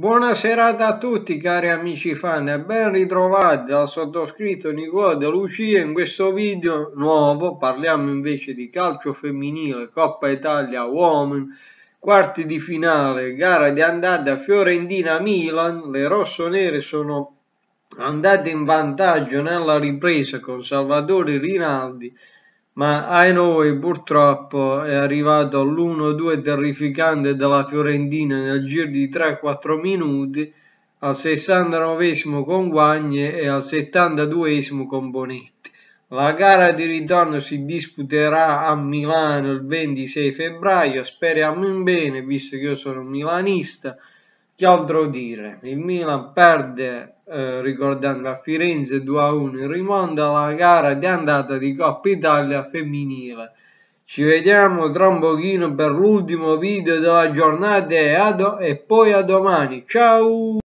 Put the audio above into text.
Buonasera a tutti cari amici fan e ben ritrovati dal sottoscritto Nicola De Lucia in questo video nuovo parliamo invece di calcio femminile Coppa Italia Women quarti di finale gara di andata Fiorentina-Milan le rossonere sono andate in vantaggio nella ripresa con Salvatore Rinaldi ma ai noi purtroppo è arrivato l'1-2 terrificante della Fiorentina nel giro di 3-4 minuti al 69 con Guagne e al 72 con Bonetti. La gara di ritorno si disputerà a Milano il 26 febbraio, speriamo in bene visto che io sono milanista che altro dire? Il Milan perde eh, ricordando a Firenze 2-1 a in rimonta la gara di andata di Coppa Italia femminile. Ci vediamo tra un pochino per l'ultimo video della giornata e, e poi a domani. Ciao!